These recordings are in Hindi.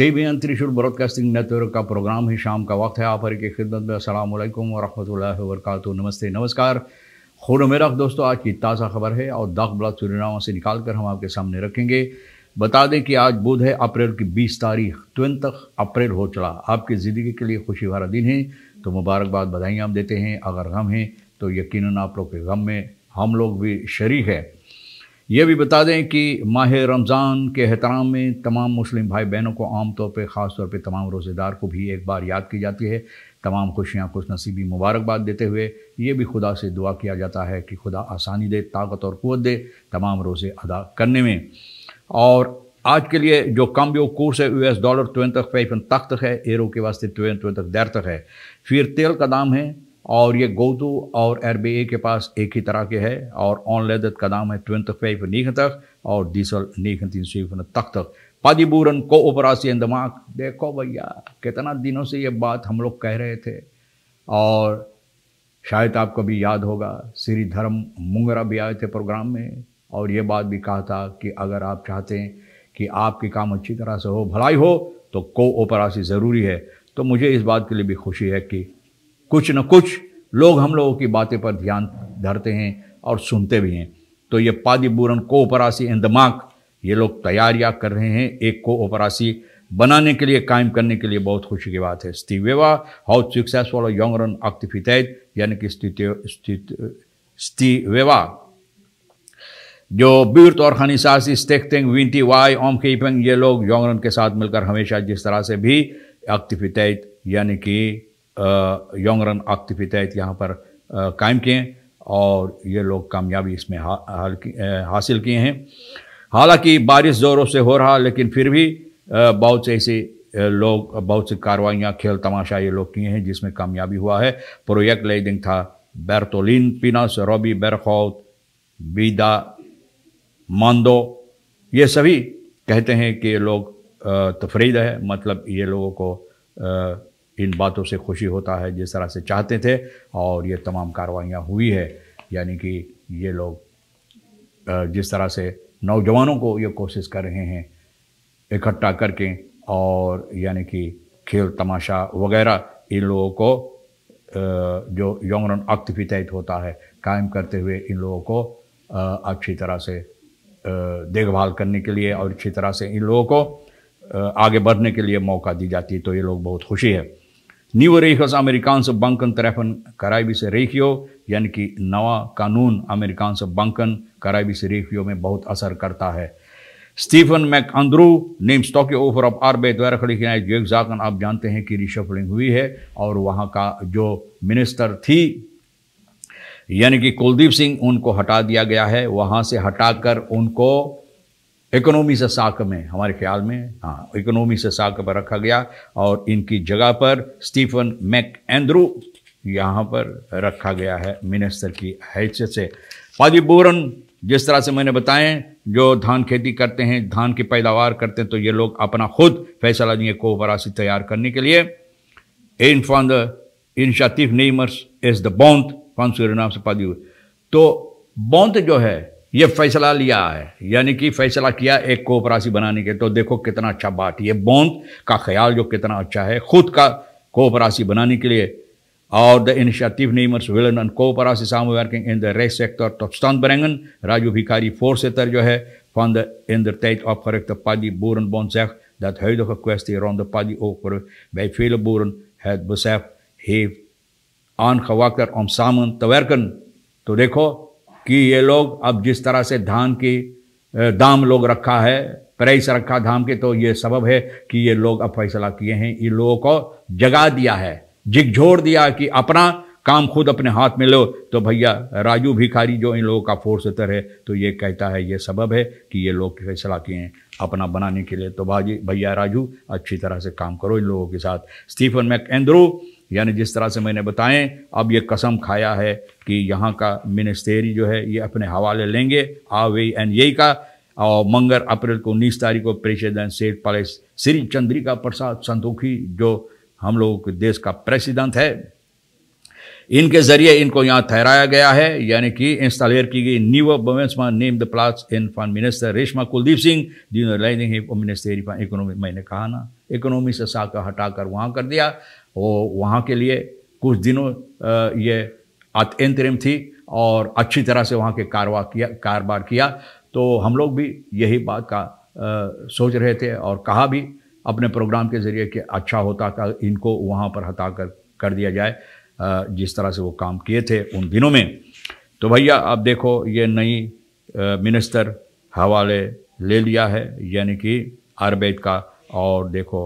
एन त्रिशूर ब्रॉडकास्टिंग नेटवर्क का प्रोग्राम ही शाम का वक्त है आप हर की खिदमत में असल वरहमल वरक नमस्ते नमस्कार खुन मेरा दोस्तों आज की ताज़ा खबर है और दाख ब्लाक चुनावों से निकाल कर हम आपके सामने रखेंगे बता दें कि आज बुध है अप्रैल की बीस तारीख तुरंत तक अप्रैल हो चला आपकी ज़िंदगी के लिए खुशी भरा दिन है तो मुबारकबाद बधाइयाँ हम देते हैं अगर गम हैं तो यकीन आप लोग के गम में हम लोग भी शरीक है ये भी बता दें कि माह रमज़ान के एहतराम में तमाम मुस्लिम भाई बहनों को आम तौर पर ख़ास तौर पर तमाम रोज़ेदार को भी एक बार याद की जाती है तमाम खुशियाँ खुश नसीबी मुबारकबाद देते हुए ये भी खुदा से दुआ किया जाता है कि खुदा आसानी दे ताकत और क़वत दे तमाम रोज़े अदा करने में और आज के लिए जो काम्बियो कोर्स है यूएस डॉलर ट्वेंट तक पैफन तख्त तक है एरो के वास्ते ट्वेंट ट्वेंट तक देर तक है फिर तेल का दाम है और ये गोदू और एर के पास एक ही तरह के है और ऑन लेदत का नाम है ट्वेंट फाइव नीख तक और डीजल नीख तीन सौ तक तक पादीबूरन को ओपरासी दिमाग देखो भैया कितना दिनों से ये बात हम लोग कह रहे थे और शायद आपको भी याद होगा श्री धर्म मुंगरा भी आए थे प्रोग्राम में और ये बात भी कहा था कि अगर आप चाहते हैं कि आपके काम अच्छी तरह से हो भलाई हो तो को ओपरासी ज़रूरी है तो मुझे इस बात के लिए भी खुशी है कि कुछ न कुछ लोग हम लोगों की बातें पर ध्यान धरते हैं और सुनते भी हैं तो ये पादी बूरन को इन इंदमाक ये लोग तैयारियां कर रहे हैं एक को ओपरासी बनाने के लिए कायम करने के लिए बहुत खुशी की बात है विवाह हाउ सक्सेसफुल और यंग रन अक्तिफितैद यानी कि स्टीवेवा जो बीर्त और खानी सासी स्टेकतेंग विंटी वाई ओम के ये लोग यौंगरन के साथ मिलकर हमेशा जिस तरह से भी अक्तिफितैद यानी कि यंग रन तहत यहाँ पर कायम किए और ये लोग कामयाबी इसमें हासिल किए हैं हालांकि बारिश ज़ोरों से हो रहा लेकिन फिर भी बहुत से ऐसे लोग बहुत सी कार्रवाइयाँ खेल तमाशा ये लोग किए हैं जिसमें कामयाबी हुआ है प्रोजेक्ट लेडिंग था बैरतोलिन पिनस रॉबी बैरखौत बीदा मानदो ये सभी कहते हैं कि ये लोग तफरीद है मतलब ये लोगों को इन बातों से खुशी होता है जिस तरह से चाहते थे और ये तमाम कार्रवाइयाँ हुई है यानी कि ये लोग जिस तरह से नौजवानों को ये कोशिश कर रहे हैं इकट्ठा करके और यानी कि खेल तमाशा वगैरह इन लोगों को जो यंग अक्त भी तय होता है कायम करते हुए इन लोगों को अच्छी तरह से देखभाल करने के लिए और अच्छी तरह से इन लोगों को आगे बढ़ने के लिए मौका दी जाती है तो ये लोग बहुत खुशी है nieuwe regels Amerikaanse banken treffen Caribische regio यानी कि नवा कानून अमेरिकान से बंकन कराइबिस रेफियो में बहुत असर करता है Stephen McAndrew name stock offer of आर बे द्वारा खड़ी किया जेक जाकन आप जानते हैं कि रिशफलिंग हुई है और वहाँ का जो मिनिस्टर थी यानी कि कुलदीप सिंह उनको हटा दिया गया है वहाँ से हटाकर उनको इकोनॉमी से साक में हमारे ख्याल में हाँ इकोनॉमी से साक पर रखा गया और इनकी जगह पर स्टीफन मैक एंड्रू यहाँ पर रखा गया है मिनिस्टर की हैसियत से बोरन जिस तरह से मैंने बताएं जो धान खेती करते हैं धान की पैदावार करते हैं तो ये लोग अपना खुद फैसला को वरासी तैयार करने के लिए इन फॉन्द द शातिफ नेमर्स इज द बौंत फ्रॉम नाम से पादी तो बौंत जो है ये फैसला लिया है यानी कि फैसला किया एक कोप राशि बनाने के तो देखो कितना अच्छा बात ये बोंद का ख्याल जो कितना अच्छा है खुद का कोप राशि बनाने के लिए और de initiatiefnemers willen een coöperatie samenwerking in de rechtssector tot stand brengen. Raju Bhikari, voorzitter jo hai, van de in de tijd opgerichte Paddy Boerenbond, zegt dat huidige kwestie rond de paddy ook bij vele boeren het besef heeft aangewakkerd om samen te werken. to ik कि ये लोग अब जिस तरह से धान की दाम लोग रखा है प्राइस रखा धाम के तो ये सबब है कि ये लोग अब फैसला किए हैं इन लोगों को जगा दिया है झिकझोर दिया कि अपना काम खुद अपने हाथ में लो तो भैया राजू भिखारी जो इन लोगों का फोर्स तर है तो ये कहता है ये सबब है कि ये लोग फैसला किए हैं अपना बनाने के लिए तो भाजी भैया राजू अच्छी तरह से काम करो इन लोगों के साथ स्टीफन मैक एंड्रू यानी जिस तरह से मैंने बताएं अब ये कसम खाया है कि यहाँ का मिनिस्टेरी जो है ये अपने हवाले लेंगे आवे एन यही का और मंगर अप्रैल को उन्नीस तारीख को प्रेसिडेंट सेठ पैलेस श्री चंद्रिका प्रसाद संतोखी जो हम लोगों के देश का प्रेसिडेंट है इनके जरिए इनको यहाँ ठहराया गया है यानी कि इंस्टॉलेर की गई न्यू मान नेम द प्लास इन फॉर मिनिस्टर रेशमा कुलदीप सिंह जिन्होंने लाइन ही मिनिस्टरी फॉर इकोनॉमी मैंने कहा ना इकोनॉमी से साका हटाकर वहाँ कर दिया वो वहाँ के लिए कुछ दिनों ये अत्यंतरिम थी और अच्छी तरह से वहाँ के कारवा किया कारोबार किया तो हम लोग भी यही बात का आ, सोच रहे थे और कहा भी अपने प्रोग्राम के ज़रिए कि अच्छा होता था इनको वहाँ पर हटा कर कर दिया जाए आ, जिस तरह से वो काम किए थे उन दिनों में तो भैया अब देखो ये नई मिनिस्टर हवाले ले लिया है यानी कि आयुर्वेद का और देखो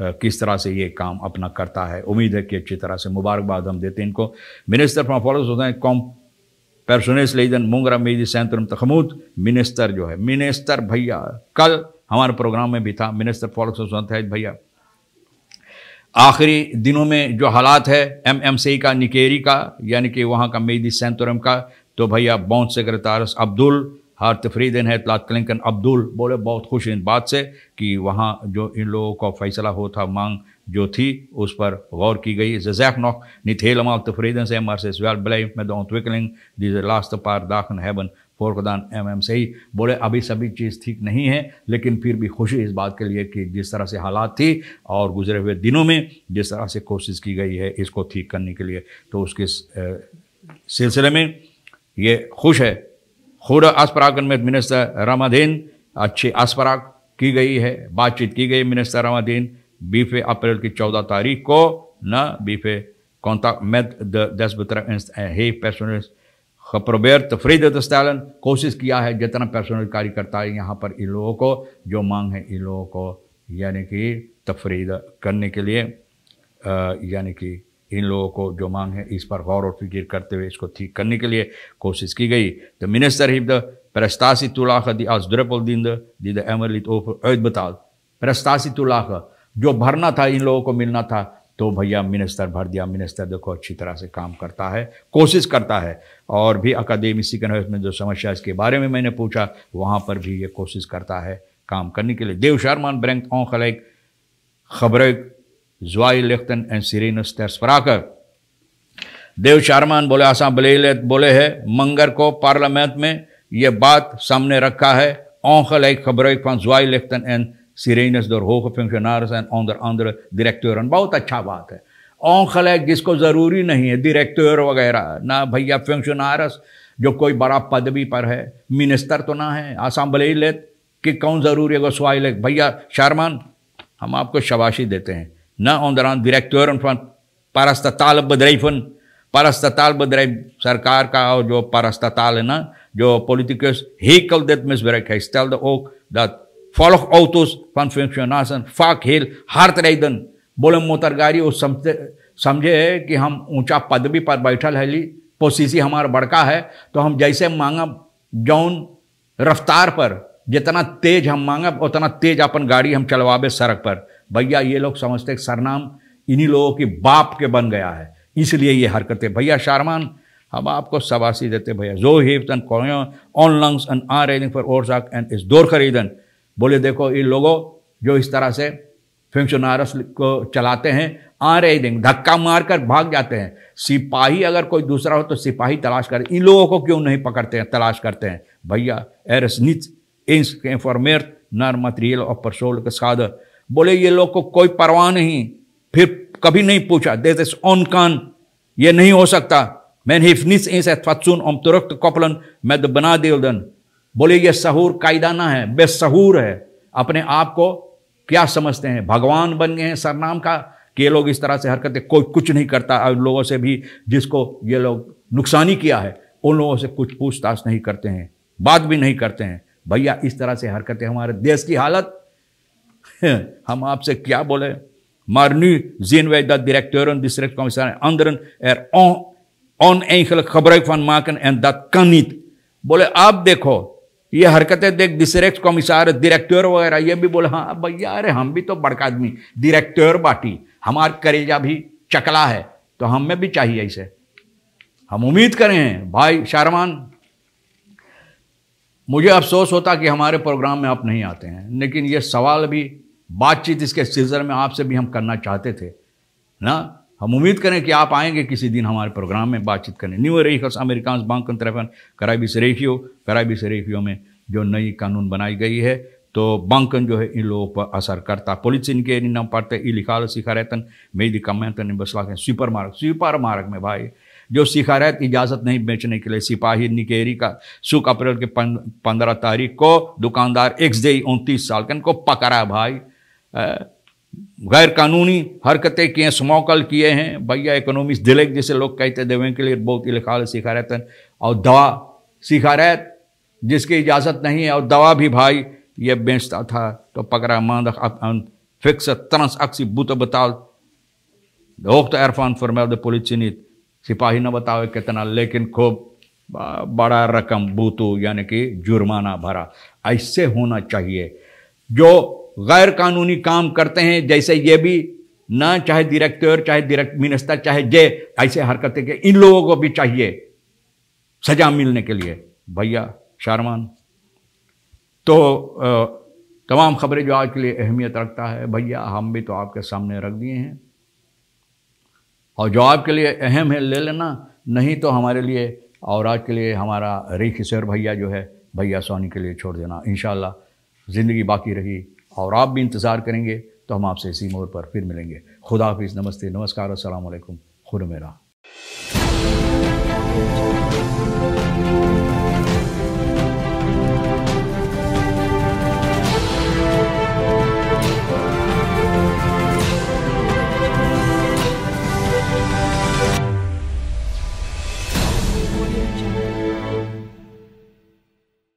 किस तरह से ये काम अपना करता है उम्मीद है कि अच्छी तरह से मुबारकबाद हम देते हैं इनको मिनिस्टर फ्रॉम फॉलोस होते हैं कॉम परसोनेस लेजन मुंगरा मेजी सैंतरम तखमूद मिनिस्टर जो है मिनिस्टर भैया कल हमारे प्रोग्राम में भी था मिनिस्टर फॉलोस भैया आखिरी दिनों में जो हालात है एम एम सी का निकेरी का यानी कि वहाँ का मेदी सेंतोरम का तो भैया बौंस सेक्रेटारस अब्दुल हर तफरीदन है तलात कलिंकन अब्दुल बोले बहुत खुश इन बात से कि वहाँ जो इन लोगों का फ़ैसला हो था मांग जो थी उस पर गौर की गई जैक नॉक निथेलमा तफरीदन तो से मर से स्वेल तो दिज लास्ट पार दाखन हैबन फोरकदान एम एम सही बोले अभी सभी चीज़ ठीक नहीं है लेकिन फिर भी खुशी इस बात के लिए कि जिस तरह से हालात थी और गुजरे हुए दिनों में जिस तरह से कोशिश की गई है इसको ठीक करने के लिए तो उसके सिलसिले में ये खुश है खुद आसपरागन में मिनिस्टर रामाधीन अच्छी आसपराग की गई है बातचीत की गई मिनिस्टर रामाधीन बीफे अप्रैल की चौदह तारीख को न बीफे contact कोशिश किया है जितना पर्सनल कार्यकर्ता है यहाँ पर इन लोगों को जो मांग है इन लोगों को यानी कि तफरीद करने के लिए यानी कि इन लोगों को जो मांग है इस पर गौर और फिक्र करते हुए इसको ठीक करने के लिए कोशिश की गई द मिनिस्टर हिफ द तुलाख दी दुरपल दिन दी द एमरलित ओद बताल तुलाख जो भरना था इन लोगों को मिलना था तो भैया मिनिस्टर भर दिया मिनिस्टर देखो अच्छी तरह से काम करता है कोशिश करता है और भी अकादमी सिकन में जो समस्या इसके बारे में मैंने पूछा वहाँ पर भी ये कोशिश करता है काम करने के लिए देव शर्मान ब्रैंक ऑन खलैक खबरें Zwei Lichten and Sirenus Terspraker. देव शारमान बोले आसाम बले बोले है मंगर को पार्लियामेंट में ये बात सामने रखा है ongelike gebruik van zwaailichten en sirenes door hoge functionarissen en onder andere directeuren. बहुत अच्छा बात है ऑनखलैक जिसको ज़रूरी नहीं है डायरेक्टर वगैरह ना भैया फंक्शनारस जो कोई बड़ा पदवी पर है मिनिस्टर तो ना है असम्बली लेत कि कौन ज़रूरी है स्वाइलेक भैया शारमान हम आपको शबाशी देते हैं na onderaan directeuren van parastatale bedrijven, parastataal bedrijf, Sarkar का और जो parastatal है ना politicus hekel dit misbruik. Hij stelde ook dat volgauto's van functionarissen vaak heel hard rijden. बोले motorgari, वो samte, samje, कि हम ऊंचा पदवी पर बैठल है ली पोसीसी हमारा बड़का है तो हम जैसे मांगा जौन रफ्तार पर जितना तेज हम मांगा उतना तेज अपन गाड़ी हम चलवाबे सड़क पर भैया ये लोग समझते सरनाम इन्हीं लोगों के बाप के बन गया है इसलिए ये हरकतें भैया शारमान हम आपको सबासी देते भैया जो हिफ्तन on lungs and uh raising for ओरसाक एंड इस दौर खरीदन बोले देखो इन लोगों जो इस तरह से फंक्शनारस को चलाते हैं आ दिन धक्का मार कर भाग जाते हैं सिपाही अगर कोई दूसरा हो तो सिपाही तलाश कर इन लोगों को क्यों नहीं पकड़ते हैं तलाश करते हैं भैया एरस निच इंस के नर मटेरियल ऑफ परसोल के सादर बोले ये लोग को कोई परवाह नहीं फिर कभी नहीं पूछा देर इज ऑन कान ये नहीं हो सकता मैन हिफ निस ओम तुरक्त कपलन मैं तो बना देवदन बोले ये सहूर कायदाना है बेसहूर है अपने आप को क्या समझते हैं भगवान बन गए हैं सरनाम का कि ये लोग इस तरह से हरकतें कोई कुछ नहीं करता और लोगों से भी जिसको ये लोग नुकसानी किया है उन लोगों से कुछ पूछताछ नहीं करते हैं बात भी नहीं करते हैं भैया इस तरह से हरकतें हमारे देश की हालत हम आपसे क्या बोले मारनी जीन वे द डिस्ट्रिक्ट कमिश्नर अंदर एर ऑन एंगल खबर फन माकन एंड दत कनित बोले आप देखो ये हरकतें देख डिस्ट्रिक्ट कमिश्नर डायरेक्टर वगैरह ये भी बोले हाँ भैया अरे हम भी तो बड़का आदमी डायरेक्टर बाटी हमारा करेजा भी चकला है तो हमें भी चाहिए इसे हम उम्मीद करें भाई शारमान मुझे अफसोस होता कि हमारे प्रोग्राम में आप नहीं आते हैं लेकिन ये सवाल भी बातचीत इसके सिलसिले में आपसे भी हम करना चाहते थे ना हम उम्मीद करें कि आप आएंगे किसी दिन हमारे प्रोग्राम में बातचीत करने न्यू रेखस अमेरिका बांकन तरफन कराइबी से रेखियो कराइबी से रेखियो में जो नई कानून बनाई गई है तो बांकन जो है इन लोगों पर असर करता पुलिस इनके नाम पढ़ते ई लिखा सिखा रहता मेरी कमेतन बसवा सुपर स्वीपर मार्ग स्वीपर मार्ग में भाई जो सिखारत इजाज़त नहीं बेचने के लिए सिपाही निकेरी का सुख अप्रैल के पंद्रह तारीख को दुकानदार एक्स दे उनतीस साल के इनको पकड़ा भाई गैर कानूनी हरकतें किए स्मोकल किए हैं भैया इकोनॉमिक दिलेक जैसे लोग कहते देवें के लिए बहुत ही लिखा इलेखाल सिखारत और दवा रहे जिसकी इजाज़त नहीं है और दवा भी भाई ये बेचता था तो पकड़ा मांद फिक्स तरस अक्सी बुत बताल होख्त अरफान फरमाद पुलिस चिन्हित सिपाही न बतावे कितना लेकिन खूब बड़ा रकम बूतू यानी कि जुर्माना भरा ऐसे होना चाहिए जो गैर कानूनी काम करते हैं जैसे ये भी ना चाहे डायरेक्टर चाहे डायरेक्ट मिनिस्टर चाहे जे ऐसे हरकतें के इन लोगों को भी चाहिए सजा मिलने के लिए भैया शारमान तो तमाम खबरें जो आज के लिए अहमियत रखता है भैया हम भी तो आपके सामने रख दिए हैं और जो आपके लिए अहम है ले लेना नहीं तो हमारे लिए और आज के लिए हमारा रेख शेर भैया जो है भैया सोनी के लिए छोड़ देना इन ज़िंदगी बाकी रही और आप भी इंतज़ार करेंगे तो हम आपसे इसी मोड़ पर फिर मिलेंगे खुदा हाफिज़ नमस्ते नमस्कार असलम खुद मेरा